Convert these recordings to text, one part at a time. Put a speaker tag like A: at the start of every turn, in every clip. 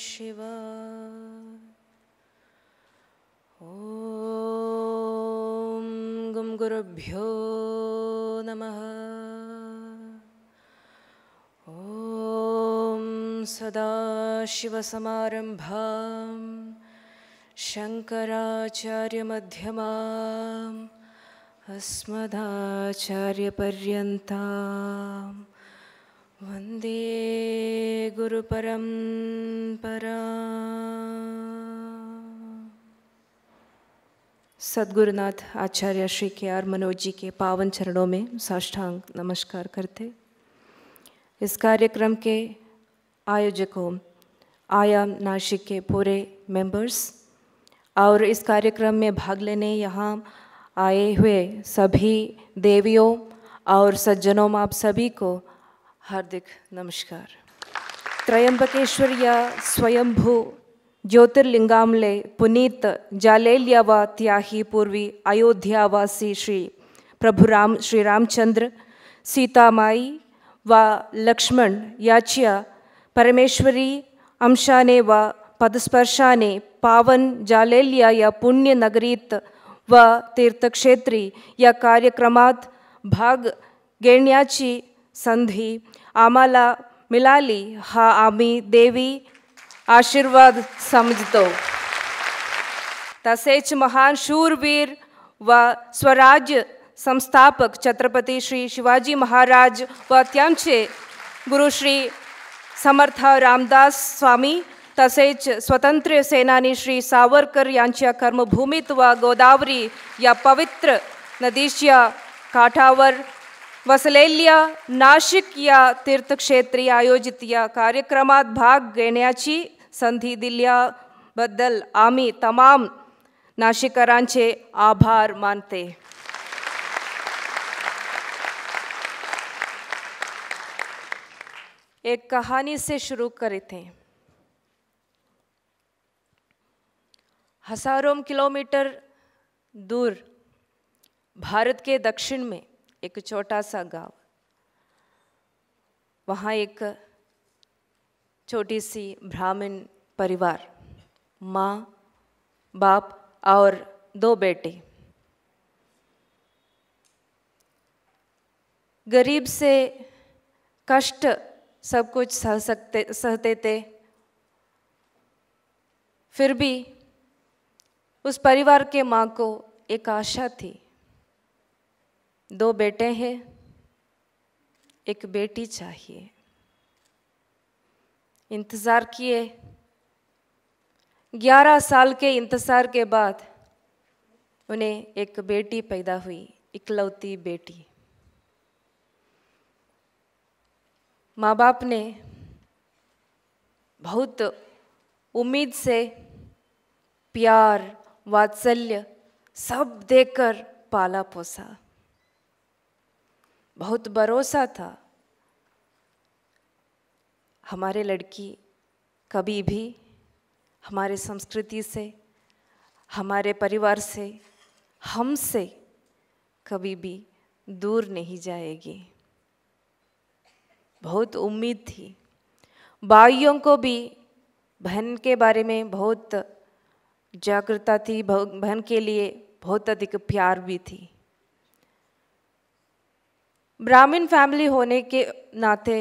A: शिव गुं गुरुभ्यो नमः ॐ सदाशिवसमारम्भां शङ्कराचार्यमध्यमाम् अस्मदाचार्यपर्यन्ता वंदे परम गुरुपरम्परा सदगुरुनाथ आचार्य श्री के आर मनोज जी के पावन चरणों में साष्टांग नमस्कार करते इस कार्यक्रम के आयोजकों आयाम नाशिक के पूरे मेंबर्स और इस कार्यक्रम में भाग लेने यहाँ आए हुए सभी देवियों और सज्जनों में आप सभी को हार्दिक नमस्कार त्रयंबकेश्वर्य स्वयंभू ज्योतिर्लिंगामले पुनीत जालेल्य व त्याही पूर्वी अयोध्यावासी श्री प्रभु राम श्री रामचंद्र सीतामाई व लक्ष्मण याचिया परमेश्वरी अंशाने व पदस्पर्शाने पावन जालेल्या या पुण्य नगरीत व तीर्थक्षेत्री या कार्यक्रमात भाग घेण्याची संधी आम मिला हा आम्मी देवी आशीर्वाद समझते तसेच महान शूरवीर व स्वराज्य संस्थापक छत्रपति श्री शिवाजी महाराज व त्यांचे श्री समर्थ रामदास स्वामी तसेच स्वतंत्र सेनानी श्री सावरकर यांच्या कर्मभूमीत व गोदावरी या पवित्र नदीच्या काठावर वसलेल्या नाशिक या तीर्थक्षेत्री आयोजित या कार्यक्रमात भाग घेण्याची संधी दिल्याबद्दल आम्ही तमाम नाशिकरांचे आभार मानते एक कहानी से शुरू करे थे हजारों किलोमीटर दूर भारत के दक्षिण में एक छोटा सा गांव वहाँ एक छोटी सी ब्राह्मण परिवार माँ बाप और दो बेटे गरीब से कष्ट सब कुछ सह सकते सहते थे फिर भी उस परिवार के माँ को एक आशा थी दो बेटे हैं एक बेटी चाहिए इंतज़ार किए ग्यारह साल के इंतज़ार के बाद उन्हें एक बेटी पैदा हुई इकलौती बेटी माँ बाप ने बहुत उम्मीद से प्यार वात्सल्य सब देकर पाला पोसा बहुत भरोसा था हमारे लड़की कभी भी हमारे संस्कृति से हमारे परिवार से हमसे कभी भी दूर नहीं जाएगी बहुत उम्मीद थी भाइयों को भी बहन के बारे में बहुत जागरूकता थी बहन के लिए बहुत अधिक प्यार भी थी ब्राह्मण फैमिली होने के नाते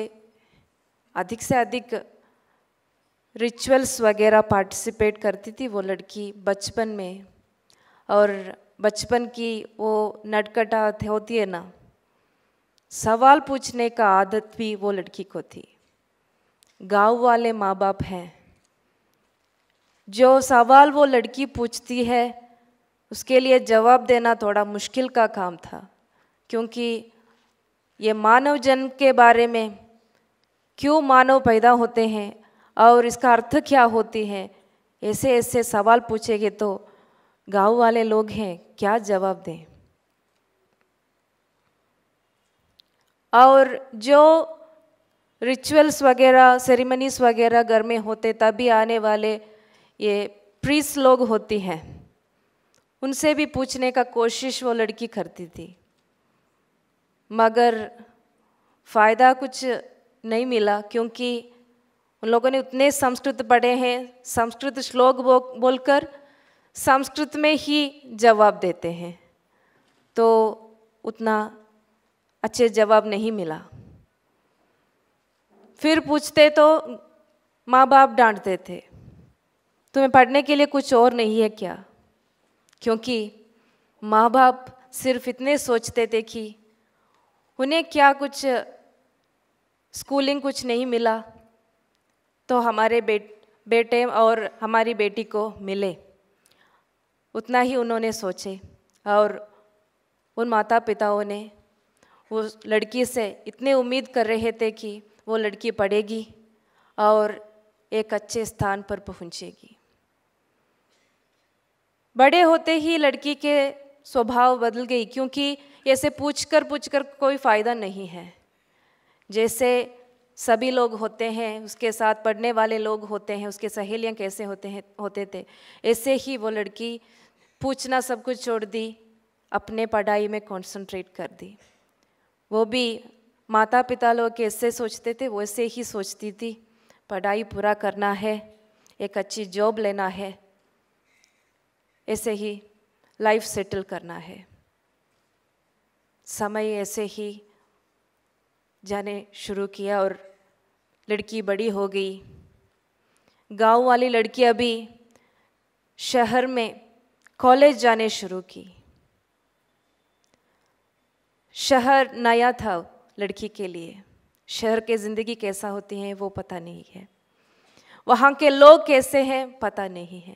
A: अधिक से अधिक रिचुअल्स वगैरह पार्टिसिपेट करती थी वो लड़की बचपन में और बचपन की वो नटकटा होती है ना सवाल पूछने का आदत भी वो लड़की को थी गांव वाले माँ बाप हैं जो सवाल वो लड़की पूछती है उसके लिए जवाब देना थोड़ा मुश्किल का काम था क्योंकि ये मानव जन्म के बारे में क्यों मानव पैदा होते हैं और इसका अर्थ क्या होती है ऐसे ऐसे सवाल पूछेंगे तो गांव वाले लोग हैं क्या जवाब दें और जो रिचुअल्स वगैरह सेरेमनीस वगैरह घर में होते तभी आने वाले ये प्रीस लोग होती हैं उनसे भी पूछने का कोशिश वो लड़की करती थी मगर फ़ायदा कुछ नहीं मिला क्योंकि उन लोगों ने उतने संस्कृत पढ़े हैं संस्कृत श्लोक बो, बोलकर संस्कृत में ही जवाब देते हैं तो उतना अच्छे जवाब नहीं मिला फिर पूछते तो माँ बाप डांटते थे तुम्हें पढ़ने के लिए कुछ और नहीं है क्या क्योंकि माँ बाप सिर्फ इतने सोचते थे कि उन्हें क्या कुछ स्कूलिंग कुछ नहीं मिला तो हमारे बेट बेटे और हमारी बेटी को मिले उतना ही उन्होंने सोचे और उन माता पिताओं ने वो लड़की से इतने उम्मीद कर रहे थे कि वो लड़की पढ़ेगी और एक अच्छे स्थान पर पहुंचेगी बड़े होते ही लड़की के स्वभाव बदल गई क्योंकि ऐसे पूछ कर पूछ कर कोई फ़ायदा नहीं है जैसे सभी लोग होते हैं उसके साथ पढ़ने वाले लोग होते हैं उसके सहेलियाँ कैसे होते हैं होते थे ऐसे ही वो लड़की पूछना सब कुछ छोड़ दी अपने पढ़ाई में कंसंट्रेट कर दी वो भी माता पिता लोग कैसे सोचते थे वैसे ही सोचती थी पढ़ाई पूरा करना है एक अच्छी जॉब लेना है ऐसे ही लाइफ सेटल करना है समय ऐसे ही जाने शुरू किया और लड़की बड़ी हो गई गांव वाली लड़की अभी शहर में कॉलेज जाने शुरू की शहर नया था लड़की के लिए शहर के ज़िंदगी कैसा होती है वो पता नहीं है वहाँ के लोग कैसे हैं पता नहीं है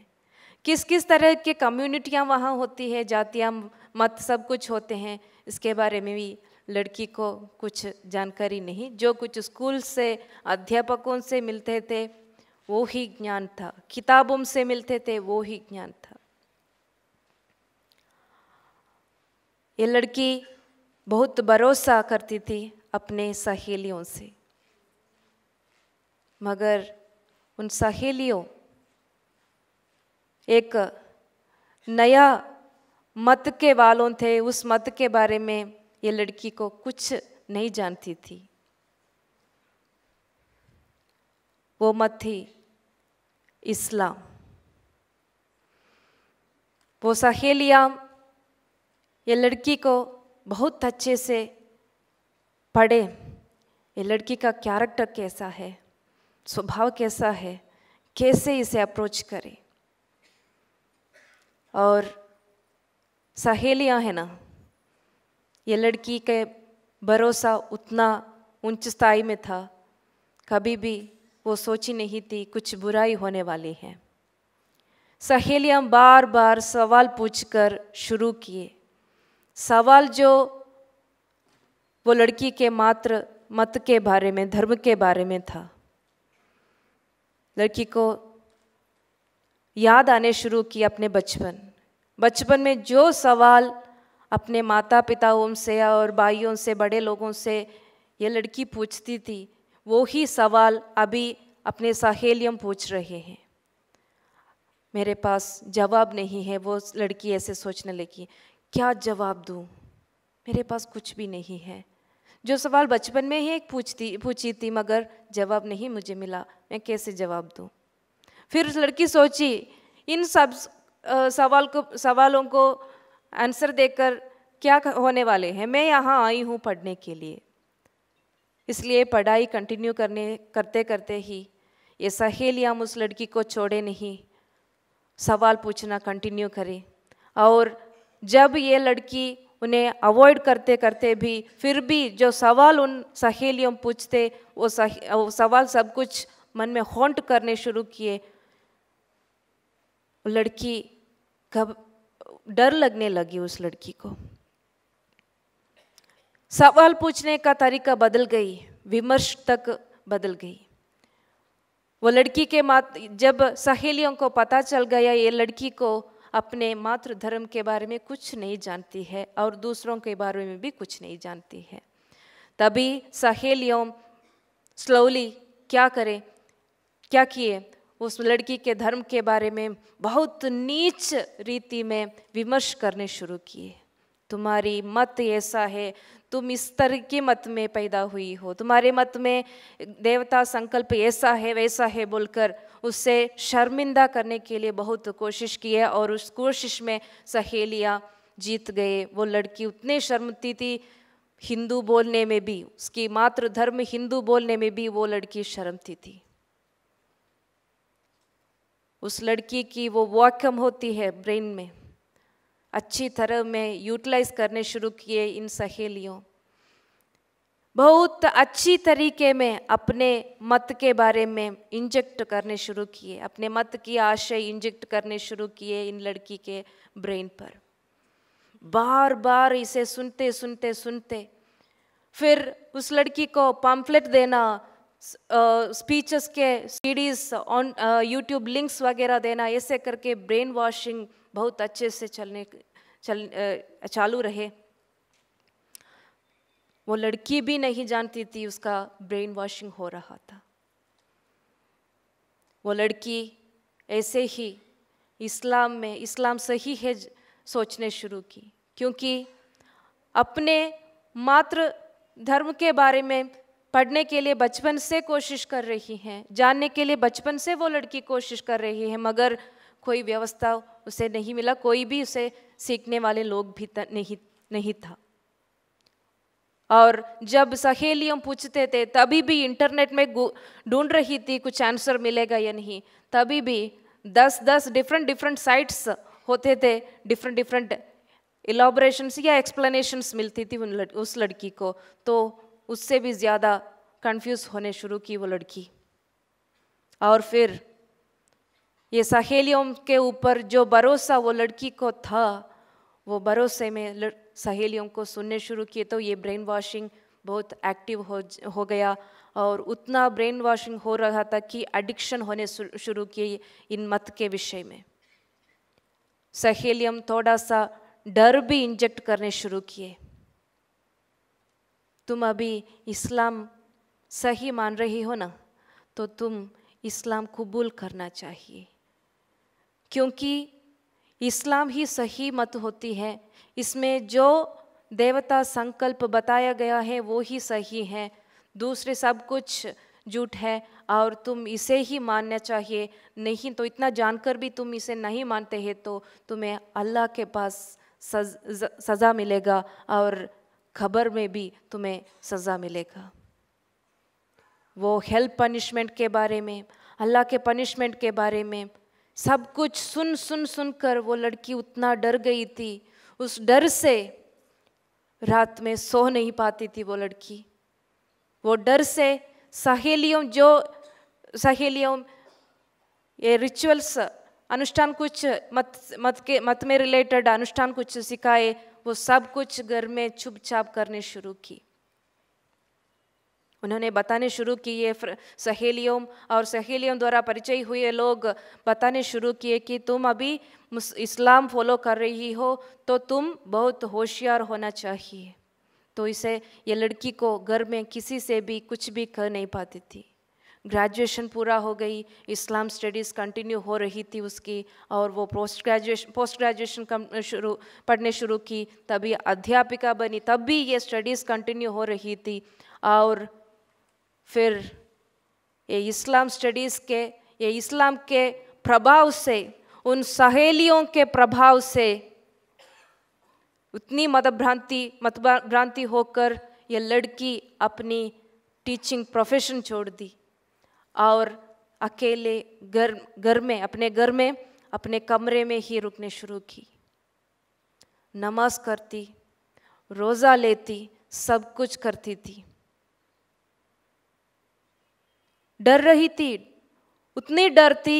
A: किस किस तरह के कम्युनिटियाँ वहाँ होती है जातियाँ मत सब कुछ होते हैं इसके बारे में भी लड़की को कुछ जानकारी नहीं जो कुछ स्कूल से अध्यापकों से मिलते थे वो ही ज्ञान था किताबों से मिलते थे वो ही ज्ञान था ये लड़की बहुत भरोसा करती थी अपने सहेलियों से मगर उन सहेलियों एक नया मत के वालों थे उस मत के बारे में ये लड़की को कुछ नहीं जानती थी वो मत थी इस्लाम वो सहेलियाँ ये लड़की को बहुत अच्छे से पढ़े ये लड़की का कैरेक्टर कैसा है स्वभाव कैसा है कैसे इसे अप्रोच करें और सहेलियां हैं ना ये लड़की के भरोसा उतना उच्च स्थाई में था कभी भी वो सोची नहीं थी कुछ बुराई होने वाली है सहेलियां बार बार सवाल पूछकर शुरू किए सवाल जो वो लड़की के मात्र मत के बारे में धर्म के बारे में था लड़की को याद आने शुरू किया अपने बचपन बचपन में जो सवाल अपने माता पिताओं से और भाइयों से बड़े लोगों से ये लड़की पूछती थी वो ही सवाल अभी अपने सहेलियों पूछ रहे हैं मेरे पास जवाब नहीं है वो लड़की ऐसे सोचने लगी क्या जवाब दूँ मेरे पास कुछ भी नहीं है जो सवाल बचपन में ही एक पूछती पूछी थी मगर जवाब नहीं मुझे मिला मैं कैसे जवाब दूँ फिर उस लड़की सोची इन सब सवाल को सवालों को आंसर देकर क्या होने वाले हैं मैं यहाँ आई हूँ पढ़ने के लिए इसलिए पढ़ाई कंटिन्यू करने करते करते ही ये सहेलियाँ उस लड़की को छोड़े नहीं सवाल पूछना कंटिन्यू करें और जब ये लड़की उन्हें अवॉइड करते करते भी फिर भी जो सवाल उन सहेलियों पूछते वो, सह, वो सवाल सब कुछ मन में हॉन्ट करने शुरू किए लड़की घब डर लगने लगी उस लड़की को सवाल पूछने का तरीका बदल गई विमर्श तक बदल गई वो लड़की के मात जब सहेलियों को पता चल गया ये लड़की को अपने मातृ धर्म के बारे में कुछ नहीं जानती है और दूसरों के बारे में भी कुछ नहीं जानती है तभी सहेलियों स्लोली क्या करें क्या किए उस लड़की के धर्म के बारे में बहुत नीच रीति में विमर्श करने शुरू किए तुम्हारी मत ऐसा है तुम इस तरह के मत में पैदा हुई हो तुम्हारे मत में देवता संकल्प ऐसा है वैसा है बोलकर उससे शर्मिंदा करने के लिए बहुत कोशिश की है और उस कोशिश में सहेलियाँ जीत गए वो लड़की उतने शर्मती थी हिंदू बोलने में भी उसकी मातृधर्म हिंदू बोलने में भी वो लड़की शर्मती थी उस लड़की की वो वॉकम होती है ब्रेन में अच्छी तरह में यूटिलाइज करने शुरू किए इन सहेलियों बहुत अच्छी तरीके में अपने मत के बारे में इंजेक्ट करने शुरू किए अपने मत की आशय इंजेक्ट करने शुरू किए इन लड़की के ब्रेन पर बार बार इसे सुनते सुनते सुनते फिर उस लड़की को पम्फलेट देना स्पीचेस के सीडीज ऑन यूट्यूब लिंक्स वगैरह देना ऐसे करके ब्रेन वॉशिंग बहुत अच्छे से चलने चल चालू रहे वो लड़की भी नहीं जानती थी उसका ब्रेन वॉशिंग हो रहा था वो लड़की ऐसे ही इस्लाम में इस्लाम सही है सोचने शुरू की क्योंकि अपने मात्र धर्म के बारे में पढ़ने के लिए बचपन से कोशिश कर रही हैं जानने के लिए बचपन से वो लड़की कोशिश कर रही है मगर कोई व्यवस्था उसे नहीं मिला कोई भी उसे सीखने वाले लोग भी नहीं नहीं था और जब सहेलियों पूछते थे तभी भी इंटरनेट में ढूंढ रही थी कुछ आंसर मिलेगा या नहीं तभी भी दस दस डिफरेंट डिफरेंट साइट्स होते थे डिफरेंट डिफरेंट इलाब्रेशंस या एक्सप्लेनेशंस मिलती थी उन लड़, उस लड़की को तो उससे भी ज़्यादा कंफ्यूज होने शुरू की वो लड़की और फिर ये सहेलियों के ऊपर जो भरोसा वो लड़की को था वो भरोसे में सहेलियों को सुनने शुरू किए तो ये ब्रेन वॉशिंग बहुत एक्टिव हो हो गया और उतना ब्रेन वॉशिंग हो रहा था कि एडिक्शन होने शुरू किए इन मत के विषय में सहेलियम थोड़ा सा डर भी इंजेक्ट करने शुरू किए तुम अभी इस्लाम सही मान रही हो ना तो तुम इस्लाम कबूल करना चाहिए क्योंकि इस्लाम ही सही मत होती है इसमें जो देवता संकल्प बताया गया है वो ही सही है दूसरे सब कुछ झूठ है और तुम इसे ही मानना चाहिए नहीं तो इतना जानकर भी तुम इसे नहीं मानते हैं तो तुम्हें अल्लाह के पास सज, सज़ा मिलेगा और खबर में भी तुम्हें सज़ा मिलेगा वो हेल्प पनिशमेंट के बारे में अल्लाह के पनिशमेंट के बारे में सब कुछ सुन सुन सुन कर वो लड़की उतना डर गई थी उस डर से रात में सो नहीं पाती थी वो लड़की वो डर से सहेलियों जो सहेलियों ये रिचुअल्स अनुष्ठान कुछ मत मत के मत में रिलेटेड अनुष्ठान कुछ सिखाए वो सब कुछ घर में छुप छाप करने शुरू की उन्होंने बताने शुरू किए सहेलियों और सहेलियों द्वारा परिचय हुए लोग बताने शुरू किए कि तुम अभी इस्लाम फॉलो कर रही हो तो तुम बहुत होशियार होना चाहिए तो इसे ये लड़की को घर में किसी से भी कुछ भी कह नहीं पाती थी ग्रेजुएशन पूरा हो गई इस्लाम स्टडीज़ कंटिन्यू हो रही थी उसकी और वो पोस्ट ग्रेजुएशन पोस्ट ग्रेजुएशन शुरू पढ़ने शुरू की तभी अध्यापिका बनी तब भी ये स्टडीज़ कंटिन्यू हो रही थी और फिर ये इस्लाम स्टडीज़ के ये इस्लाम के प्रभाव से उन सहेलियों के प्रभाव से उतनी मतभ्रांति भ्रांति मत भ्रांति होकर यह लड़की अपनी टीचिंग प्रोफेशन छोड़ दी और अकेले घर घर में अपने घर में अपने कमरे में ही रुकने शुरू की नमाज करती रोज़ा लेती सब कुछ करती थी डर रही थी उतनी डर थी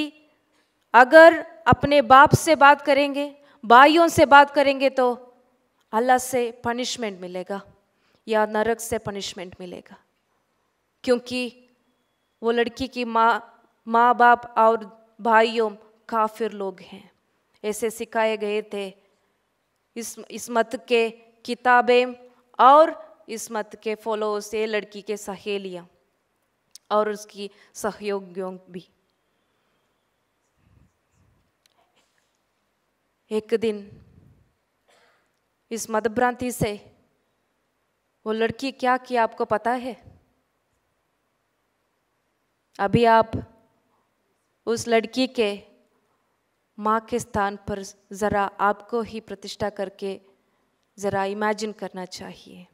A: अगर अपने बाप से बात करेंगे भाइयों से बात करेंगे तो अल्लाह से पनिशमेंट मिलेगा या नरक से पनिशमेंट मिलेगा क्योंकि वो लड़की की माँ माँ बाप और भाइयों काफिर लोग हैं ऐसे सिखाए गए थे इस इस मत के किताबें और इस मत के फॉलोअर्स ये लड़की के सहेलियाँ और उसकी सहयोगियों भी एक दिन इस मदभ्रांति से वो लड़की क्या किया आपको पता है अभी आप उस लड़की के माँ के स्थान पर ज़रा आपको ही प्रतिष्ठा करके ज़रा इमेजिन करना चाहिए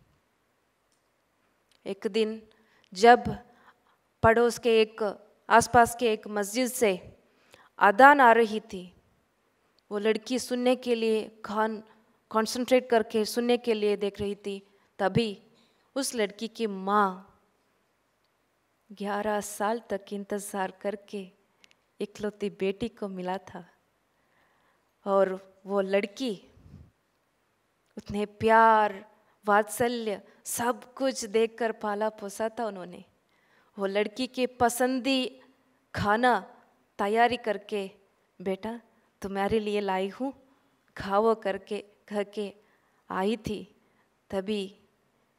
A: एक दिन जब पड़ोस के एक आसपास के एक मस्जिद से आदान आ रही थी वो लड़की सुनने के लिए खान कंसंट्रेट करके सुनने के लिए देख रही थी तभी उस लड़की की माँ ग्यारह साल तक इंतज़ार करके इकलौती बेटी को मिला था और वो लड़की उतने प्यार वात्सल्य सब कुछ देखकर पाला पोसा था उन्होंने वो लड़की के पसंदी खाना तैयारी करके बेटा तुम्हारे लिए लाई हूँ खाओ करके कह के आई थी तभी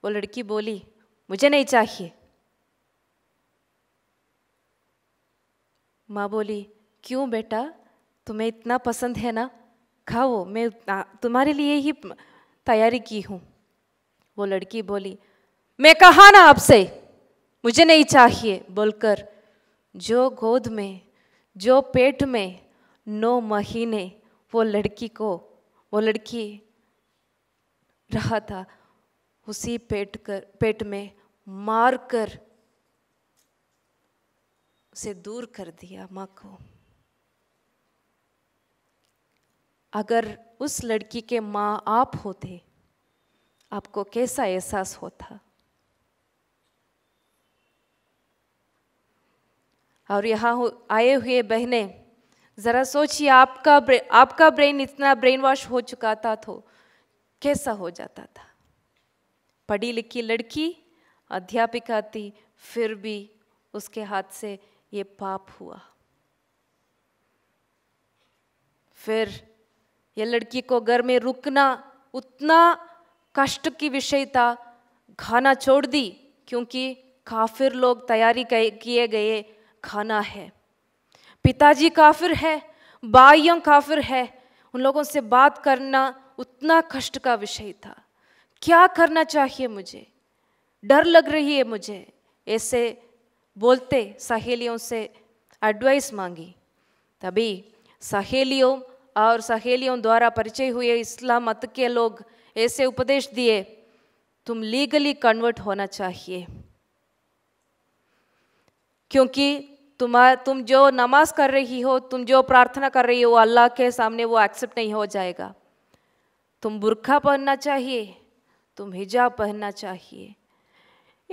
A: वो लड़की बोली मुझे नहीं चाहिए माँ बोली क्यों बेटा तुम्हें इतना पसंद है ना खाओ मैं तुम्हारे लिए ही तैयारी की हूँ वो लड़की बोली मैं कहा ना आपसे मुझे नहीं चाहिए बोलकर जो गोद में जो पेट में नौ महीने वो लड़की को वो लड़की रहा था उसी पेट कर पेट में मार कर से दूर कर दिया माँ को अगर उस लड़की के माँ आप होते आपको कैसा एहसास होता और यहाँ आए हुए बहनें ज़रा सोचिए आपका ब्रे, आपका ब्रेन इतना ब्रेन वॉश हो चुका था तो कैसा हो जाता था पढ़ी लिखी लड़की अध्यापिका थी फिर भी उसके हाथ से ये पाप हुआ फिर यह लड़की को घर में रुकना उतना कष्ट की विषय था खाना छोड़ दी क्योंकि काफिर लोग तैयारी किए गए खाना है पिताजी काफिर है भाइयों काफिर है उन लोगों से बात करना उतना कष्ट का विषय था क्या करना चाहिए मुझे डर लग रही है मुझे ऐसे बोलते सहेलियों से एडवाइस मांगी तभी सहेलियों और सहेलियों द्वारा परिचय हुए इस्लाम मत के लोग ऐसे उपदेश दिए तुम लीगली कन्वर्ट होना चाहिए क्योंकि तुम्हारा तुम जो नमाज कर रही हो तुम जो प्रार्थना कर रही हो अल्लाह के सामने वो एक्सेप्ट नहीं हो जाएगा तुम बुरखा पहनना चाहिए तुम हिजाब पहनना चाहिए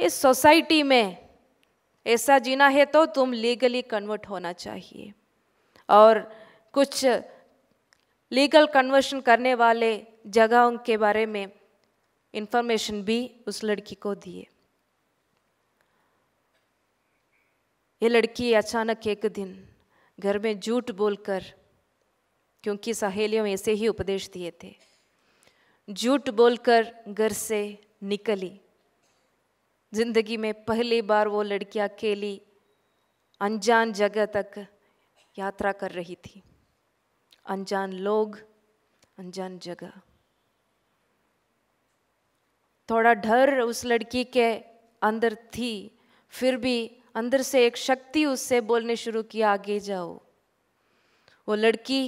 A: इस सोसाइटी में ऐसा जीना है तो तुम लीगली कन्वर्ट होना चाहिए और कुछ लीगल कन्वर्शन करने वाले जगहों के बारे में इन्फॉर्मेशन भी उस लड़की को दिए ये लड़की अचानक एक दिन घर में झूठ बोलकर क्योंकि सहेलियों ऐसे ही उपदेश दिए थे झूठ बोलकर घर से निकली ज़िंदगी में पहली बार वो लड़की अकेली अनजान जगह तक यात्रा कर रही थी अनजान लोग अनजान जगह थोड़ा डर उस लड़की के अंदर थी फिर भी अंदर से एक शक्ति उससे बोलने शुरू किया आगे जाओ वो लड़की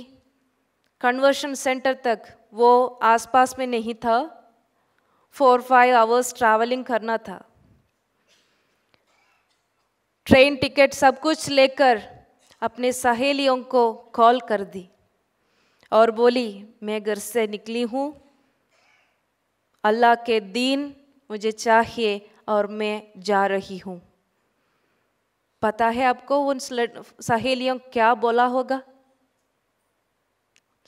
A: कन्वर्शन सेंटर तक वो आसपास में नहीं था फोर फाइव आवर्स ट्रैवलिंग करना था ट्रेन टिकट सब कुछ लेकर अपने सहेलियों को कॉल कर दी और बोली मैं घर से निकली हूँ अल्लाह के दीन मुझे चाहिए और मैं जा रही हूँ पता है आपको उन सहेलियों क्या बोला होगा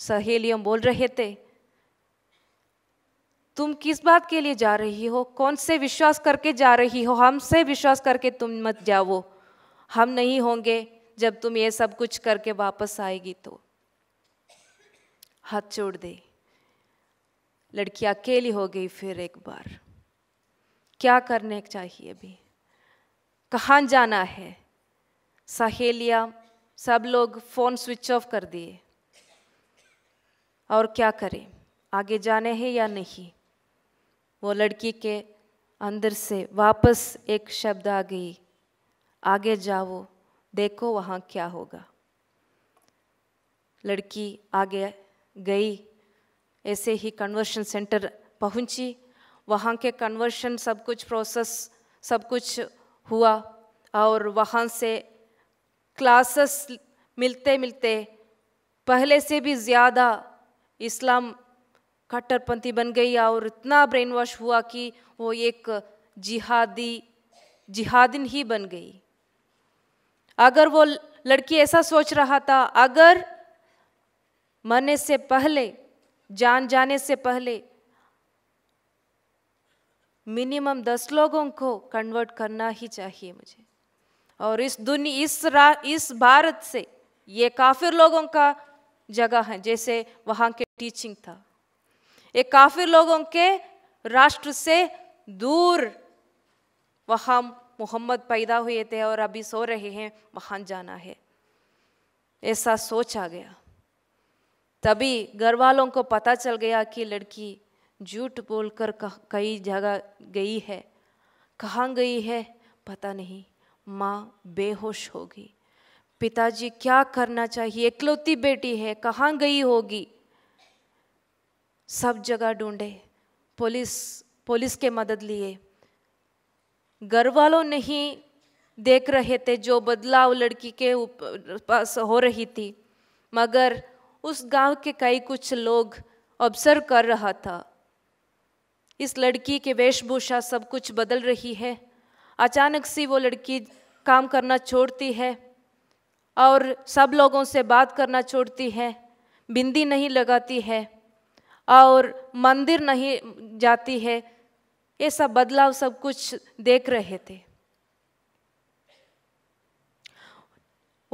A: सहेलियों बोल रहे थे तुम किस बात के लिए जा रही हो कौन से विश्वास करके जा रही हो हमसे विश्वास करके तुम मत जाओ हम नहीं होंगे जब तुम ये सब कुछ करके वापस आएगी तो हाथ छोड़ दे लड़की अकेली हो गई फिर एक बार क्या करने चाहिए अभी कहाँ जाना है सहेलियाँ सब लोग फ़ोन स्विच ऑफ कर दिए और क्या करें आगे जाने हैं या नहीं वो लड़की के अंदर से वापस एक शब्द आ गई आगे जाओ देखो वहाँ क्या होगा लड़की आगे गई ऐसे ही कन्वर्शन सेंटर पहुँची वहाँ के कन्वर्शन सब कुछ प्रोसेस सब कुछ हुआ और वहाँ से क्लासेस मिलते मिलते पहले से भी ज़्यादा इस्लाम कट्टरपंथी बन गई और इतना ब्रेन वॉश हुआ कि वो एक जिहादी जिहादिन ही बन गई अगर वो लड़की ऐसा सोच रहा था अगर मरने से पहले जान जाने से पहले मिनिमम दस लोगों को कन्वर्ट करना ही चाहिए मुझे और इस दुनिया इस रा इस भारत से ये काफिर लोगों का जगह है जैसे वहाँ के टीचिंग था ये काफिर लोगों के राष्ट्र से दूर वहाँ मोहम्मद पैदा हुए थे और अभी सो रहे हैं वहां जाना है ऐसा सोच आ गया तभी घर वालों को पता चल गया कि लड़की झूठ बोलकर कई जगह गई है कहाँ गई है पता नहीं माँ बेहोश होगी पिताजी क्या करना चाहिए इकलौती बेटी है कहाँ गई होगी सब जगह ढूंढे पुलिस पुलिस के मदद लिए घर वालों नहीं देख रहे थे जो बदलाव लड़की के पास हो रही थी मगर उस गांव के कई कुछ लोग ऑब्जर्व कर रहा था इस लड़की के वेशभूषा सब कुछ बदल रही है अचानक से वो लड़की काम करना छोड़ती है और सब लोगों से बात करना छोड़ती है बिंदी नहीं लगाती है और मंदिर नहीं जाती है ये सब बदलाव सब कुछ देख रहे थे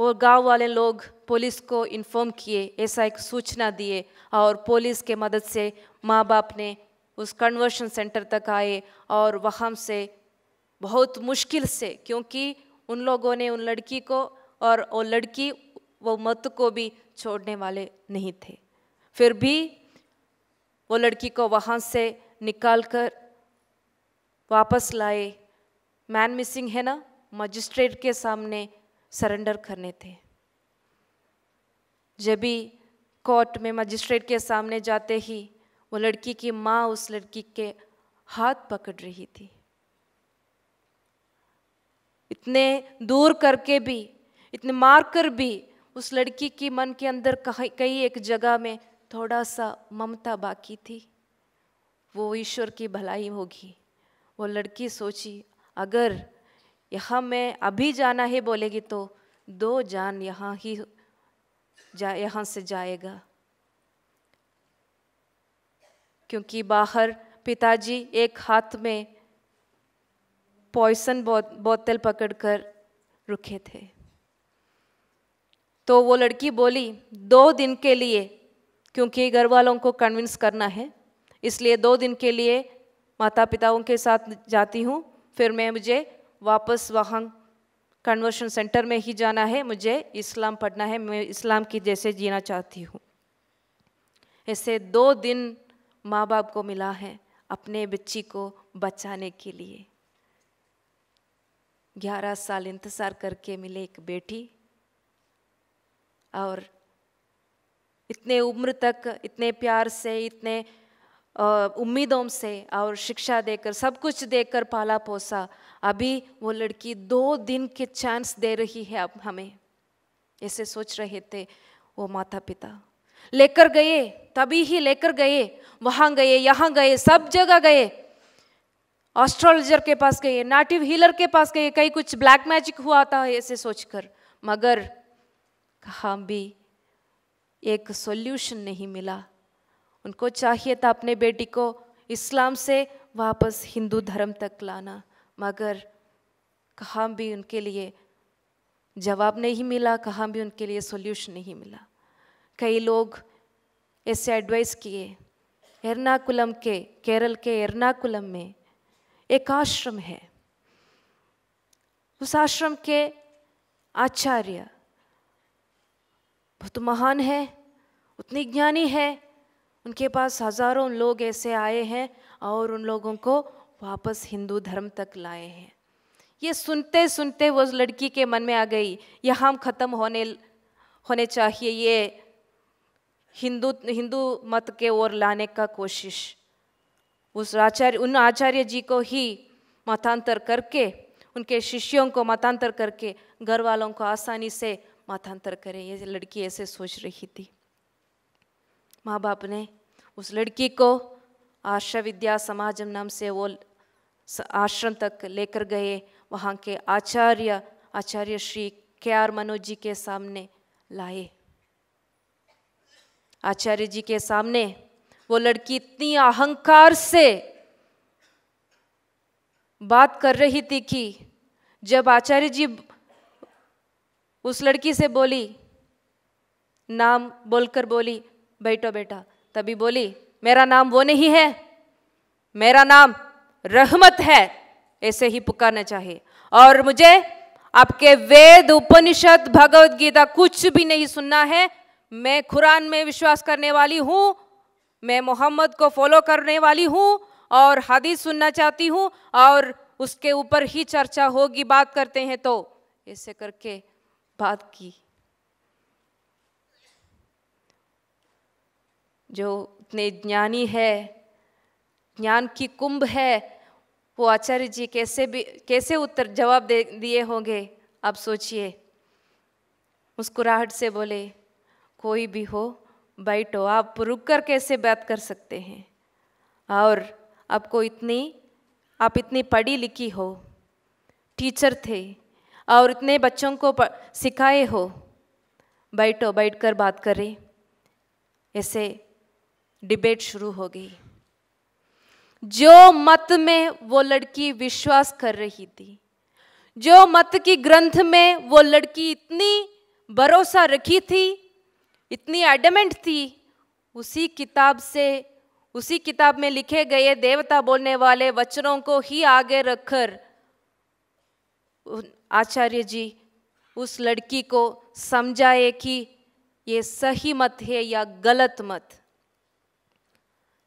A: और गांव वाले लोग पुलिस को इन्फॉर्म किए ऐसा एक सूचना दिए और पुलिस के मदद से माँ बाप ने उस कन्वर्शन सेंटर तक आए और वहाँ से बहुत मुश्किल से क्योंकि उन लोगों ने उन लड़की को और वो लड़की वो मत को भी छोड़ने वाले नहीं थे फिर भी वो लड़की को वहाँ से निकाल कर वापस लाए मैन मिसिंग है ना मजिस्ट्रेट के सामने सरेंडर करने थे जब भी कोर्ट में मजिस्ट्रेट के सामने जाते ही वो लड़की की माँ उस लड़की के हाथ पकड़ रही थी इतने दूर करके भी इतने मार कर भी उस लड़की की मन के अंदर कहीं एक जगह में थोड़ा सा ममता बाकी थी वो ईश्वर की भलाई होगी वो लड़की सोची अगर यहाँ मैं अभी जाना ही बोलेगी तो दो जान यहाँ ही जा यहाँ से जाएगा क्योंकि बाहर पिताजी एक हाथ में पॉइसन बोतल पकड़कर रुके थे तो वो लड़की बोली दो दिन के लिए क्योंकि घर वालों को कन्विंस करना है इसलिए दो दिन के लिए माता पिताओं के साथ जाती हूँ फिर मैं मुझे वापस वहाँ कन्वर्शन सेंटर में ही जाना है मुझे इस्लाम पढ़ना है मैं इस्लाम की जैसे जीना चाहती हूँ ऐसे दो दिन माँ बाप को मिला है अपने बच्ची को बचाने के लिए ग्यारह साल इंतज़ार करके मिले एक बेटी और इतने उम्र तक इतने प्यार से इतने उम्मीदों से और शिक्षा देकर सब कुछ देकर पाला पोसा अभी वो लड़की दो दिन के चांस दे रही है अब हमें ऐसे सोच रहे थे वो माता पिता लेकर गए तभी ही लेकर गए वहाँ गए यहाँ गए सब जगह गए ऑस्ट्रोलॉजर के पास गए नाटिव हीलर के पास गए कहीं कुछ ब्लैक मैजिक हुआ था ऐसे सोचकर मगर कहाँ भी एक सॉल्यूशन नहीं मिला उनको चाहिए था अपने बेटी को इस्लाम से वापस हिंदू धर्म तक लाना मगर कहाँ भी उनके लिए जवाब नहीं मिला कहाँ भी उनके लिए सॉल्यूशन नहीं मिला कई लोग ऐसे एडवाइस किए एर्नाकुलम के केरल के एर्नाकुलम में एक आश्रम है उस आश्रम के आचार्य बहुत महान है उतनी ज्ञानी है उनके पास हज़ारों लोग ऐसे आए हैं और उन लोगों को वापस हिंदू धर्म तक लाए हैं ये सुनते सुनते वो लड़की के मन में आ गई यह हम ख़त्म होने होने चाहिए ये हिंदू हिंदू मत के ओर लाने का कोशिश उस आचार्य उन आचार्य जी को ही मतांतर करके उनके शिष्यों को मतांतर करके घर वालों को आसानी से मतांतर करें ये लड़की ऐसे सोच रही थी माँ बाप ने उस लड़की को आशा विद्या समाजम नाम से वो आश्रम तक लेकर गए वहाँ के आचार्य आचार्य श्री के आर मनोज जी के सामने लाए आचार्य जी के सामने वो लड़की इतनी अहंकार से बात कर रही थी कि जब आचार्य जी उस लड़की से बोली नाम बोलकर बोली बैठो बेटा तभी बोली मेरा नाम वो नहीं है मेरा नाम रहमत है ऐसे ही पुकारना चाहिए और मुझे आपके वेद उपनिषद भगवत गीता कुछ भी नहीं सुनना है मैं कुरान में विश्वास करने वाली हूँ मैं मोहम्मद को फॉलो करने वाली हूँ और हदीस सुनना चाहती हूँ और उसके ऊपर ही चर्चा होगी बात करते हैं तो ऐसे करके बात की जो इतने ज्ञानी है ज्ञान की कुंभ है वो आचार्य जी कैसे भी कैसे उत्तर जवाब दे दिए होंगे आप सोचिए मुस्कुराहट से बोले कोई भी हो बैठो आप रुक कर कैसे बात कर सकते हैं और आपको इतनी आप इतनी पढ़ी लिखी हो टीचर थे और इतने बच्चों को सिखाए हो बैठो बैठ कर बात करें ऐसे डिबेट शुरू हो गई जो मत में वो लड़की विश्वास कर रही थी जो मत की ग्रंथ में वो लड़की इतनी भरोसा रखी थी इतनी एडमेंट थी उसी किताब से उसी किताब में लिखे गए देवता बोलने वाले वचनों को ही आगे रखकर आचार्य जी उस लड़की को समझाए कि ये सही मत है या गलत मत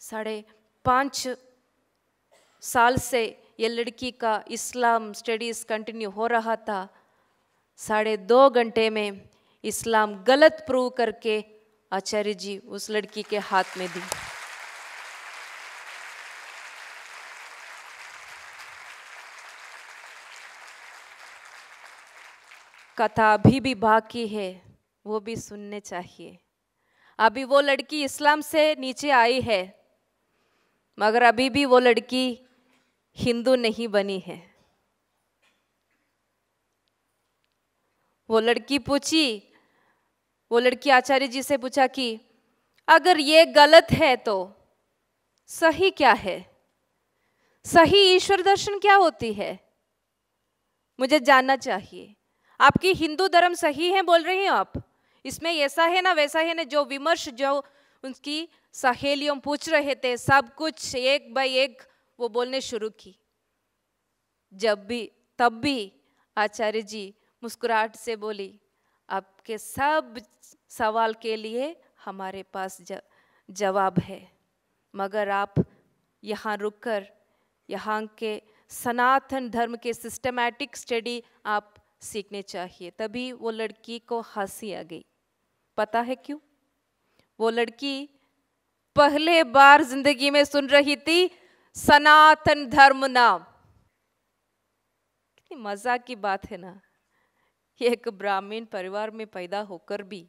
A: साढ़े पाँच साल से ये लड़की का इस्लाम स्टडीज़ कंटिन्यू हो रहा था साढ़े दो घंटे में इस्लाम गलत प्रूव करके आचार्य जी उस लड़की के हाथ में दी कथा अभी भी बाकी है वो भी सुनने चाहिए अभी वो लड़की इस्लाम से नीचे आई है मगर अभी भी वो लड़की हिंदू नहीं बनी है वो लड़की पूछी वो लड़की आचार्य जी से पूछा कि अगर ये गलत है तो सही क्या है सही ईश्वर दर्शन क्या होती है मुझे जानना चाहिए आपकी हिंदू धर्म सही है बोल रही हो आप इसमें ऐसा है ना वैसा है ना जो विमर्श जो उनकी सहेलियों पूछ रहे थे सब कुछ एक बाय एक वो बोलने शुरू की जब भी तब भी आचार्य जी मुस्कुराहट से बोली आपके सब सवाल के लिए हमारे पास जवाब है मगर आप यहाँ रुककर यहाँ के सनातन धर्म के सिस्टमैटिक स्टडी आप सीखने चाहिए तभी वो लड़की को हंसी आ गई पता है क्यों वो लड़की पहले बार जिंदगी में सुन रही थी सनातन धर्म नाम कितनी मजा की बात है ना एक ब्राह्मीण परिवार में पैदा होकर भी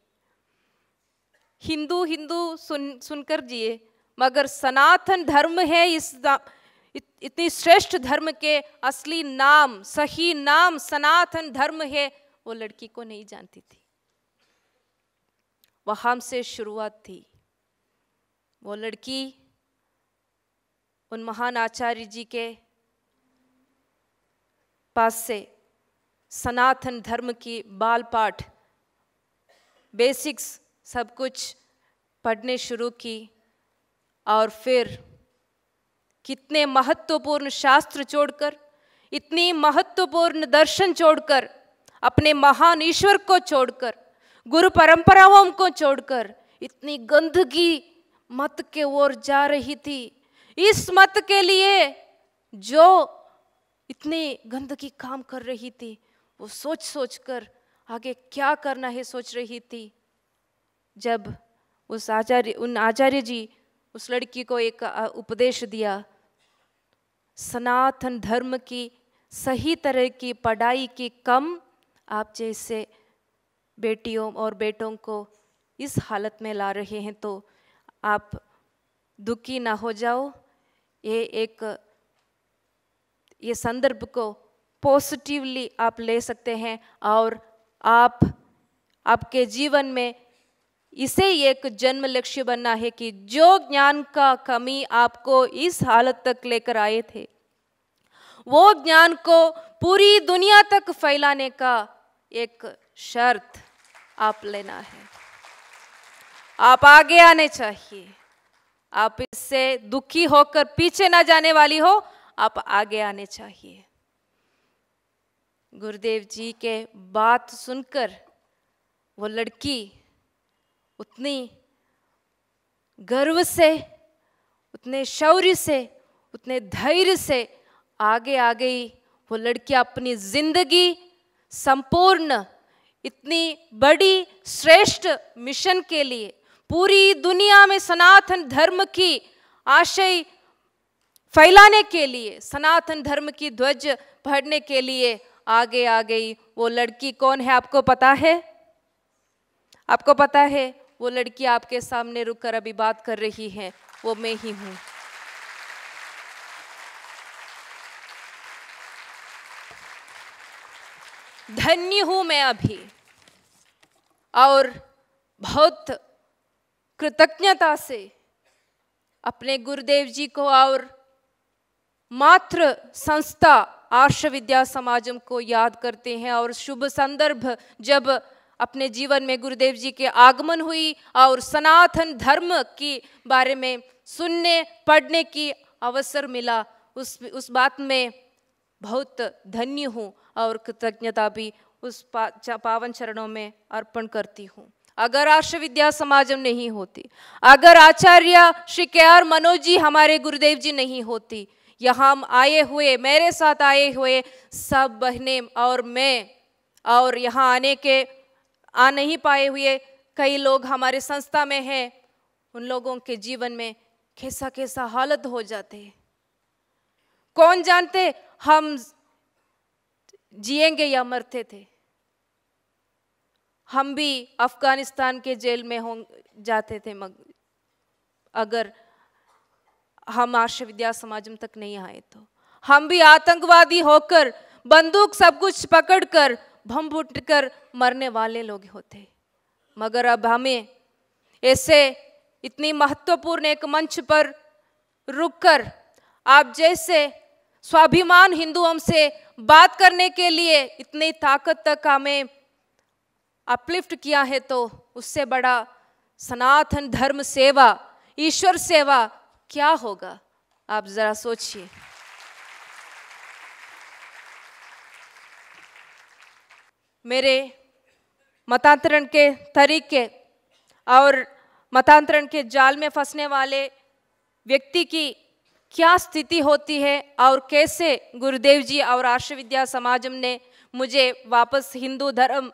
A: हिंदू हिंदू सुन सुनकर जिए मगर सनातन धर्म है इस इत, इतनी श्रेष्ठ धर्म के असली नाम सही नाम सनातन धर्म है वो लड़की को नहीं जानती थी वहां से शुरुआत थी वो लड़की उन महान आचार्य जी के पास से सनातन धर्म की बाल पाठ बेसिक्स सब कुछ पढ़ने शुरू की और फिर कितने महत्वपूर्ण शास्त्र छोड़कर इतनी महत्वपूर्ण दर्शन छोड़कर अपने महान ईश्वर को छोड़कर गुरु परंपराओं को छोड़कर इतनी गंदगी मत के ओर जा रही थी इस मत के लिए जो इतनी गंदगी काम कर रही थी वो सोच सोच कर आगे क्या करना है सोच रही थी जब उस आचार्य उन आचार्य जी उस लड़की को एक उपदेश दिया सनातन धर्म की सही तरह की पढ़ाई की कम आप जैसे बेटियों और बेटों को इस हालत में ला रहे हैं तो आप दुखी ना हो जाओ ये एक ये संदर्भ को पॉजिटिवली आप ले सकते हैं और आप आपके जीवन में इसे एक जन्म लक्ष्य बनना है कि जो ज्ञान का कमी आपको इस हालत तक लेकर आए थे वो ज्ञान को पूरी दुनिया तक फैलाने का एक शर्त आप लेना है आप आगे आने चाहिए आप इससे दुखी होकर पीछे ना जाने वाली हो आप आगे आने चाहिए गुरुदेव जी के बात सुनकर वो लड़की उतनी गर्व से उतने शौर्य से उतने धैर्य से आगे आ गई वो लड़की अपनी जिंदगी संपूर्ण इतनी बड़ी श्रेष्ठ मिशन के लिए पूरी दुनिया में सनातन धर्म की आशय फैलाने के लिए सनातन धर्म की ध्वज भरने के लिए आगे आ गई वो लड़की कौन है आपको पता है आपको पता है वो लड़की आपके सामने रुककर अभी बात कर रही है वो मैं ही हूँ धन्य हूँ मैं अभी और बहुत कृतज्ञता से अपने गुरुदेव जी को और मात्र संस्था आर्ष विद्या समाजम को याद करते हैं और शुभ संदर्भ जब अपने जीवन में गुरुदेव जी के आगमन हुई और सनातन धर्म के बारे में सुनने पढ़ने की अवसर मिला उस उस बात में बहुत धन्य हूँ और कृतज्ञता भी उस पा, पावन चरणों में अर्पण करती हूँ अगर आश्र विद्या समाजम नहीं होती अगर आचार्य श्री के आर मनोज जी हमारे गुरुदेव जी नहीं होती यहाँ आए हुए मेरे साथ आए हुए सब बहने और मैं और यहाँ आने के आ नहीं पाए हुए कई लोग हमारे संस्था में हैं उन लोगों के जीवन में कैसा कैसा हालत हो जाते हैं कौन जानते हम जिएंगे या मरते थे हम भी अफगानिस्तान के जेल में हो जाते थे मग अगर हम आर्ष विद्या समाजम तक नहीं आए तो हम भी आतंकवादी होकर बंदूक सब कुछ पकड़कर भम भुट कर मरने वाले लोग होते मगर अब हमें ऐसे इतनी महत्वपूर्ण एक मंच पर रुककर आप जैसे स्वाभिमान हिंदुओं से बात करने के लिए इतनी ताकत तक हमें अपलिफ्ट किया है तो उससे बड़ा सनातन धर्म सेवा ईश्वर सेवा क्या होगा आप ज़रा सोचिए मेरे मतांतरण के तरीके और मतांतरण के जाल में फंसने वाले व्यक्ति की क्या स्थिति होती है और कैसे गुरुदेव जी और आर्ष विद्या समाजम ने मुझे वापस हिंदू धर्म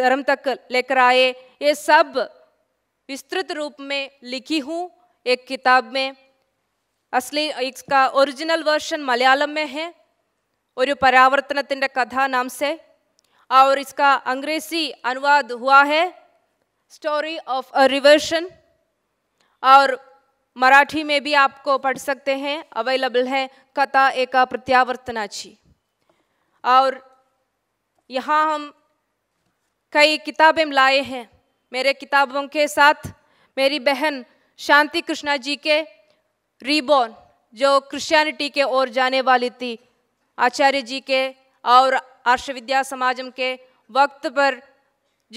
A: धर्म तक लेकर आए ये सब विस्तृत रूप में लिखी हूँ एक किताब में असली इसका ओरिजिनल वर्शन मलयालम में है और कथा नाम से और इसका अंग्रेजी अनुवाद हुआ है स्टोरी ऑफ अ रिवर्शन और मराठी में भी आपको पढ़ सकते हैं अवेलेबल है कथा एका प्रत्यावर्तनाची और यहाँ हम कई किताबें लाए हैं मेरे किताबों के साथ मेरी बहन शांति कृष्णा जी के रिबॉन जो क्रिश्चियनिटी के ओर जाने वाली थी आचार्य जी के और आर्ष विद्या समाजम के वक्त पर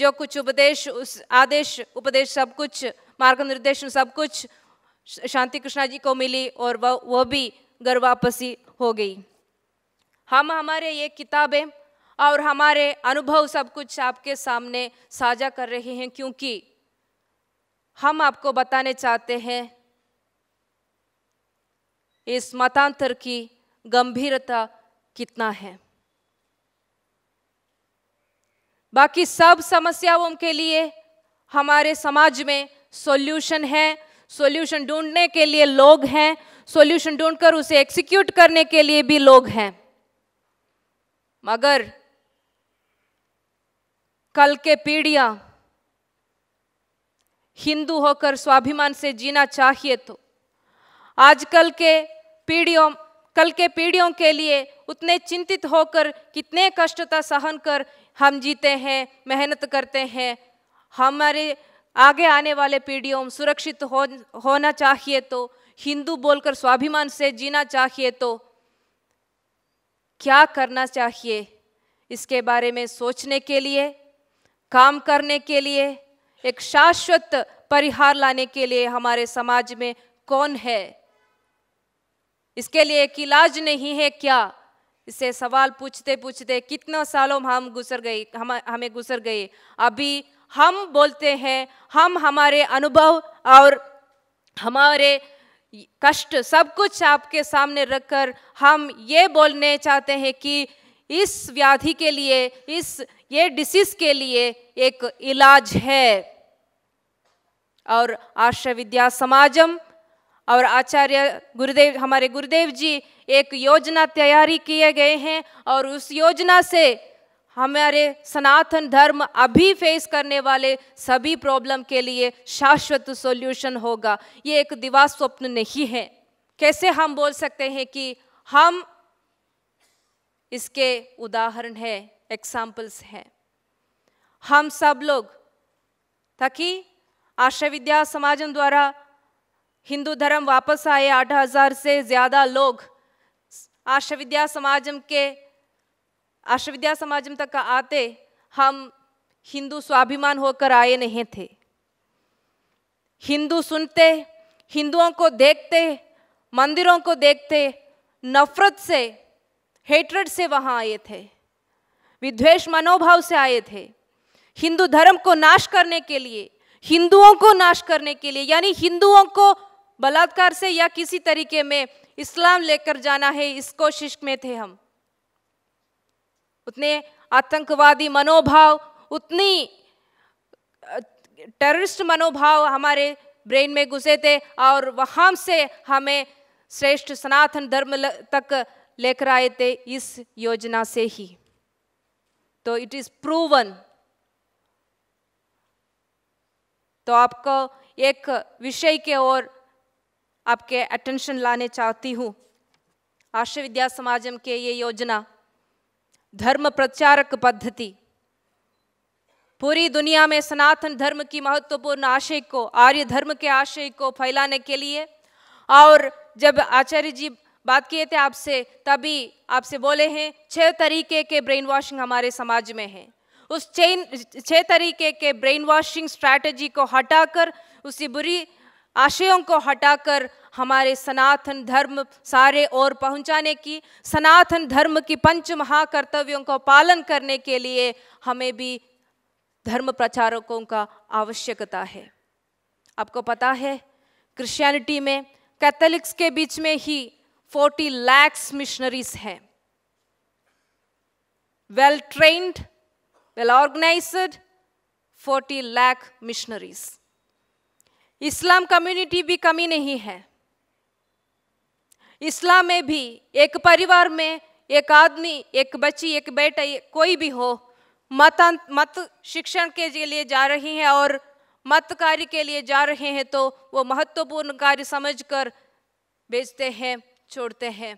A: जो कुछ उपदेश उस आदेश उपदेश सब कुछ मार्गनिर्देशन सब कुछ शांति कृष्णा जी को मिली और वह वह भी घर वापसी हो गई हम हमारे ये किताबें और हमारे अनुभव सब कुछ आपके सामने साझा कर रहे हैं क्योंकि हम आपको बताने चाहते हैं इस मतांतर की गंभीरता कितना है बाकी सब समस्याओं के लिए हमारे समाज में सॉल्यूशन है सॉल्यूशन ढूंढने के लिए लोग हैं सॉल्यूशन ढूंढकर उसे एक्सिक्यूट करने के लिए भी लोग हैं मगर कल के पीढ़ियां हिंदू होकर स्वाभिमान से जीना चाहिए तो आजकल के पीढ़ियों कल के पीढ़ियों के लिए उतने चिंतित होकर कितने कष्टता सहन कर हम जीते हैं मेहनत करते हैं हमारे आगे आने वाले पीढ़ियों सुरक्षित हो होना चाहिए तो हिंदू बोलकर स्वाभिमान से जीना चाहिए तो क्या करना चाहिए इसके बारे में सोचने के लिए काम करने के लिए एक शाश्वत परिहार लाने के लिए हमारे समाज में कौन है इसके लिए एक इलाज नहीं है क्या इसे सवाल पूछते पूछते कितना सालों हम गुजर गए हम हमें गुजर गए अभी हम बोलते हैं हम हमारे अनुभव और हमारे कष्ट सब कुछ आपके सामने रखकर हम ये बोलने चाहते हैं कि इस व्याधि के लिए इस ये डिसीज के लिए एक इलाज है और आश्रय विद्या समाजम और आचार्य गुरुदेव हमारे गुरुदेव जी एक योजना तैयारी किए गए हैं और उस योजना से हमारे सनातन धर्म अभी फेस करने वाले सभी प्रॉब्लम के लिए शाश्वत सॉल्यूशन होगा ये एक दिवा स्वप्न नहीं है कैसे हम बोल सकते हैं कि हम इसके उदाहरण है एग्जाम्पल्स हैं हम सब लोग ताकि आशा विद्या समाजन द्वारा हिंदू धर्म वापस आए 8000 से ज़्यादा लोग आशा विद्या समाजम के अष्टविद्या समाजम तक आते हम हिंदू स्वाभिमान होकर आए नहीं थे हिंदू सुनते हिंदुओं को देखते मंदिरों को देखते नफरत से हेटरेट से वहाँ आए थे विद्वेष मनोभाव से आए थे हिंदू धर्म को नाश करने के लिए हिंदुओं को नाश करने के लिए यानी हिंदुओं को बलात्कार से या किसी तरीके में इस्लाम लेकर जाना है इस कोशिश में थे हम उतने आतंकवादी मनोभाव उतनी टेररिस्ट मनोभाव हमारे ब्रेन में घुसे थे और वहाँ से हमें श्रेष्ठ सनातन धर्म तक लेकर आए थे इस योजना से ही तो इट इज़ प्रूवन तो आपको एक विषय के ओर आपके अटेंशन लाने चाहती हूँ आश्रय विद्या समाजम के ये योजना धर्म प्रचारक पद्धति पूरी दुनिया में सनातन धर्म की महत्वपूर्ण आशय को आर्य धर्म के आशय को फैलाने के लिए और जब आचार्य जी बात किए थे आपसे तभी आपसे बोले हैं छह तरीके के ब्रेन वॉशिंग हमारे समाज में है उस चेन छह तरीके के ब्रेन वॉशिंग स्ट्रैटेजी को हटाकर उसी बुरी आशयों को हटाकर हमारे सनातन धर्म सारे ओर पहुंचाने की सनातन धर्म की पंच महाकर्तव्यों का पालन करने के लिए हमें भी धर्म प्रचारकों का आवश्यकता है आपको पता है क्रिश्चियनिटी में कैथोलिक्स के बीच में ही 40 लैक्स मिशनरीज हैं well trained well organised 40 lakh missionaries इस्लाम कम्युनिटी भी कमी नहीं है इस्लाम में भी एक परिवार में एक आदमी एक बच्ची एक बेटा कोई भी हो मत अं, मत शिक्षण के लिए जा रही हैं और मत कार्य के लिए जा रहे हैं तो वो महत्वपूर्ण कार्य समझकर बेचते हैं छोड़ते हैं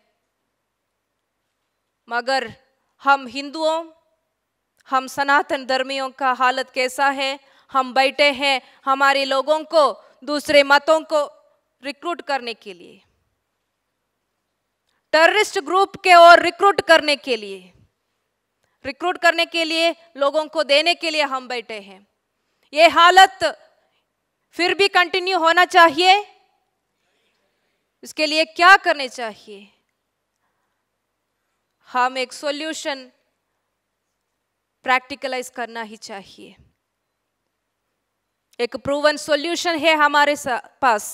A: मगर हम हिंदुओं हम सनातन धर्मियों का हालत कैसा है हम बैठे हैं हमारे लोगों को दूसरे मतों को रिक्रूट करने के लिए टेररिस्ट ग्रुप के ओर रिक्रूट करने के लिए रिक्रूट करने के लिए लोगों को देने के लिए हम बैठे हैं ये हालत फिर भी कंटिन्यू होना चाहिए इसके लिए क्या करने चाहिए हम एक सॉल्यूशन प्रैक्टिकलाइज करना ही चाहिए एक प्रूवन सॉल्यूशन है हमारे पास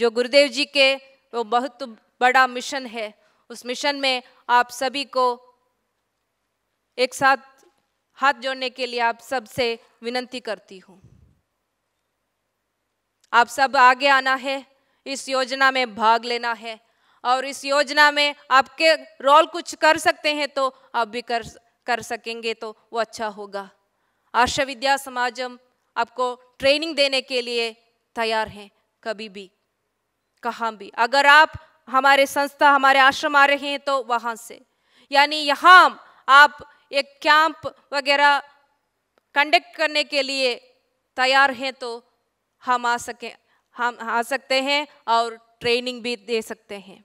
A: जो गुरुदेव जी के वो बहुत बड़ा मिशन है उस मिशन में आप सभी को एक साथ हाथ जोड़ने के लिए आप सबसे विनंती करती हूँ आप सब आगे आना है इस योजना में भाग लेना है और इस योजना में आपके रोल कुछ कर सकते हैं तो आप भी कर कर सकेंगे तो वो अच्छा होगा आशा विद्या समाजम आपको ट्रेनिंग देने के लिए तैयार हैं कभी भी कहाँ भी अगर आप हमारे संस्था हमारे आश्रम आ रहे हैं तो वहाँ से यानी यहाँ आप एक कैंप वगैरह कंडक्ट करने के लिए तैयार हैं तो हम आ सकें हम आ सकते हैं और ट्रेनिंग भी दे सकते हैं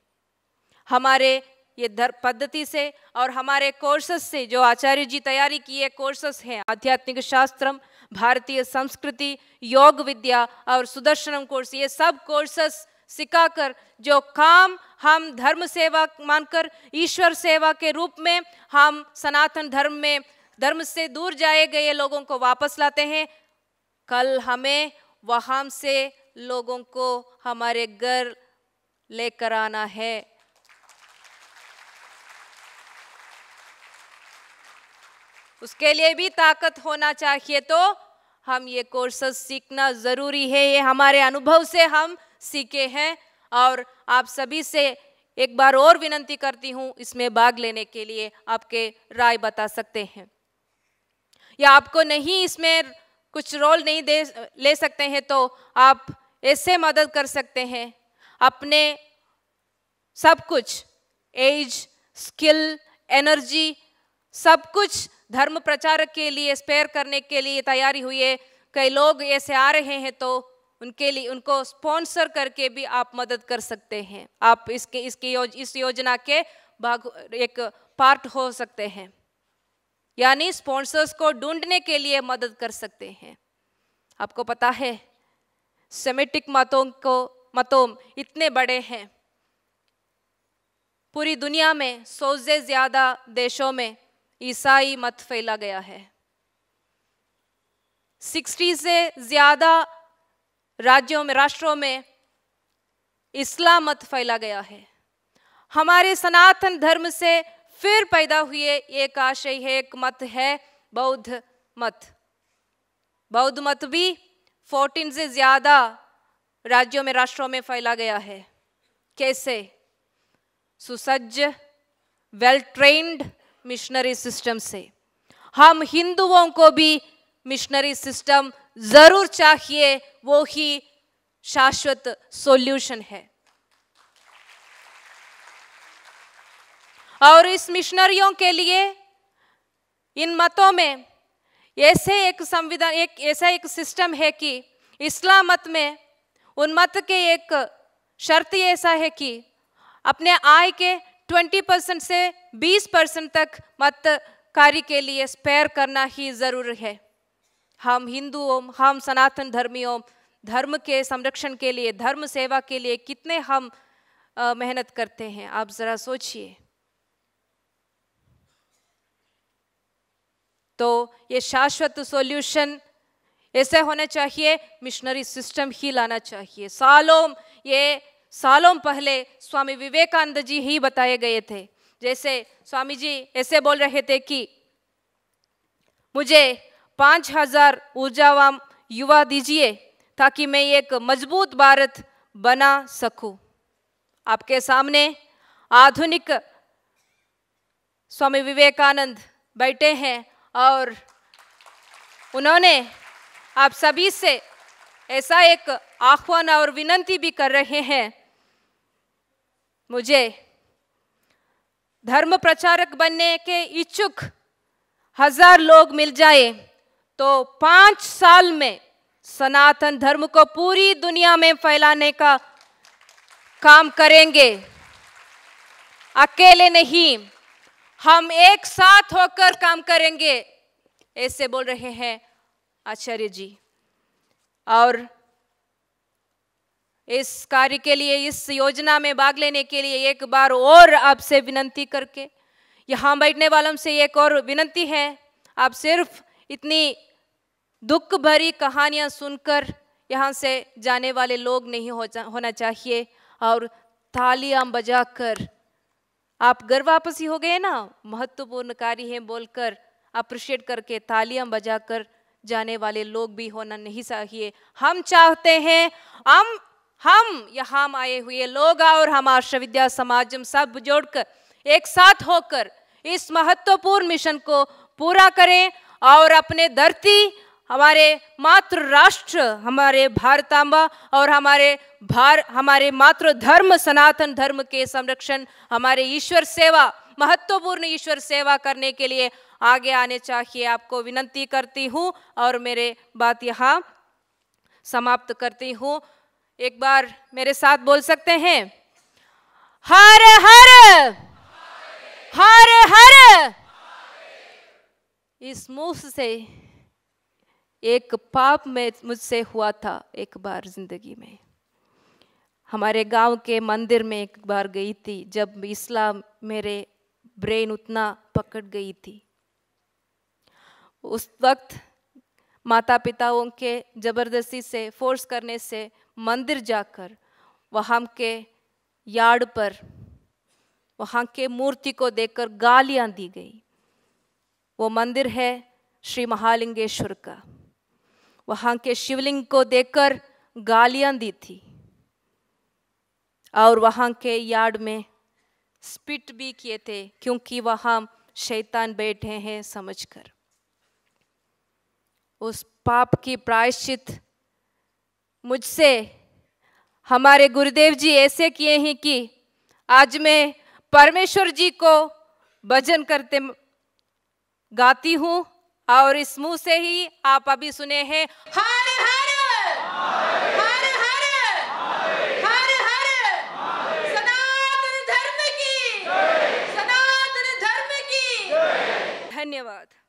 A: हमारे ये धर पद्धति से और हमारे कोर्सेस से जो आचार्य जी तैयारी किए कोर्सेस हैं आध्यात्मिक शास्त्रम भारतीय संस्कृति योग विद्या और सुदर्शनम कोर्स ये सब कोर्सेस सिखाकर जो काम हम धर्म सेवा मानकर ईश्वर सेवा के रूप में हम सनातन धर्म में धर्म से दूर जाए गए लोगों को वापस लाते हैं कल हमें वहाँ से लोगों को हमारे घर लेकर आना है उसके लिए भी ताकत होना चाहिए तो हम ये कोर्सेज सीखना ज़रूरी है ये हमारे अनुभव से हम सीखे हैं और आप सभी से एक बार और विनंती करती हूँ इसमें भाग लेने के लिए आपके राय बता सकते हैं या आपको नहीं इसमें कुछ रोल नहीं दे ले सकते हैं तो आप ऐसे मदद कर सकते हैं अपने सब कुछ एज स्किल एनर्जी सब कुछ धर्म प्रचार के लिए स्पेयर करने के लिए तैयारी हुई है कई लोग ऐसे आ रहे हैं तो उनके लिए उनको स्पॉन्सर करके भी आप मदद कर सकते हैं आप इसके इसकी योज, इस योजना के भाग एक पार्ट हो सकते हैं यानी स्पॉन्सर्स को ढूंढने के लिए मदद कर सकते हैं आपको पता है सेमेटिक मतों को मतों इतने बड़े हैं पूरी दुनिया में सौ से ज़्यादा देशों में ईसाई मत फैला गया है सिक्सटी से ज़्यादा राज्यों में राष्ट्रों में इस्लाम मत फैला गया है हमारे सनातन धर्म से फिर पैदा हुए एक आशय है एक मत है बौद्ध मत बौद्ध मत भी 14 से ज़्यादा राज्यों में राष्ट्रों में फैला गया है कैसे सुसज्ज वेल ट्रेन्ड मिशनरी सिस्टम से हम हिंदुओं को भी मिशनरी सिस्टम ज़रूर चाहिए वो ही शाश्वत सॉल्यूशन है और इस मिशनरियों के लिए इन मतों में ऐसे एक संविधान एक ऐसा एक सिस्टम है कि इस्लाम मत में उन मत के एक शर्त ऐसा है कि अपने आय के 20 परसेंट से 20 परसेंट तक मत कार्य के लिए स्पेयर करना ही ज़रूरी है हम ओम हम सनातन ओम धर्म के संरक्षण के लिए धर्म सेवा के लिए कितने हम मेहनत करते हैं आप ज़रा सोचिए तो ये शाश्वत सॉल्यूशन ऐसे होने चाहिए मिशनरी सिस्टम ही लाना चाहिए सालों ये सालों पहले स्वामी विवेकानंद जी ही बताए गए थे जैसे स्वामी जी ऐसे बोल रहे थे कि मुझे पाँच हजार ऊर्जावान युवा दीजिए ताकि मैं एक मजबूत भारत बना सकूं। आपके सामने आधुनिक स्वामी विवेकानंद बैठे हैं और उन्होंने आप सभी से ऐसा एक आह्वान और विनंती भी कर रहे हैं मुझे धर्म प्रचारक बनने के इच्छुक हजार लोग मिल जाए तो पांच साल में सनातन धर्म को पूरी दुनिया में फैलाने का काम करेंगे अकेले नहीं हम एक साथ होकर काम करेंगे ऐसे बोल रहे हैं आचार्य जी और इस कार्य के लिए इस योजना में भाग लेने के लिए एक बार और आपसे विनंती करके यहाँ बैठने वालों से एक और विनंती है आप सिर्फ इतनी दुख भरी कहानियाँ सुनकर यहाँ से जाने वाले लोग नहीं हो जा, होना चाहिए और तालियां बजाकर आप घर वापसी हो गए ना महत्वपूर्ण कार्य है बोलकर अप्रिशिएट करके तालियां बजाकर जाने वाले लोग भी होना नहीं चाहिए हम चाहते हैं हम हम यहाँ आए हुए लोग और हम आश्र विद्या समाजम सब जोड़कर एक साथ होकर इस महत्वपूर्ण मिशन को पूरा करें और अपने धरती हमारे मातृ राष्ट्र हमारे भारतांबा और हमारे भार हमारे मातृ धर्म सनातन धर्म के संरक्षण हमारे ईश्वर सेवा महत्वपूर्ण ईश्वर सेवा करने के लिए आगे आने चाहिए आपको विनंती करती हूँ और मेरे बात यहाँ समाप्त करती हूँ एक बार मेरे साथ बोल सकते हैं हर हर हर हर इस मुंह से एक पाप में मुझसे हुआ था एक बार जिंदगी में हमारे गांव के मंदिर में एक बार गई थी जब इस्लाम मेरे ब्रेन उतना पकड़ गई थी उस वक्त माता पिताओं के ज़बरदस्ती से फोर्स करने से मंदिर जाकर वहाँ के यार्ड पर वहाँ के मूर्ति को देखकर गालियाँ दी गई वो मंदिर है श्री महालिंगेश्वर का वहाँ के शिवलिंग को देखकर गालियाँ दी थी और वहाँ के यार्ड में स्पिट भी किए थे क्योंकि वहाँ शैतान बैठे हैं समझकर उस पाप की प्रायश्चित मुझसे हमारे गुरुदेव जी ऐसे किए हैं कि आज मैं परमेश्वर जी को भजन करते गाती हूँ और इस मुंह से ही आप अभी सुने हैं हर हर हर हर हर हर सनातन धर्म की सनातन धर्म की धन्यवाद